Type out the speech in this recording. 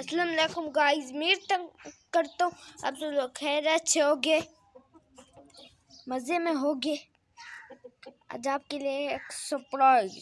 Aslam guys Mir तंग करता हूँ आप सब तो लोग खैर अच्छे हो गए मज़े में हो गए आज आपके लिए एक सरप्राइज़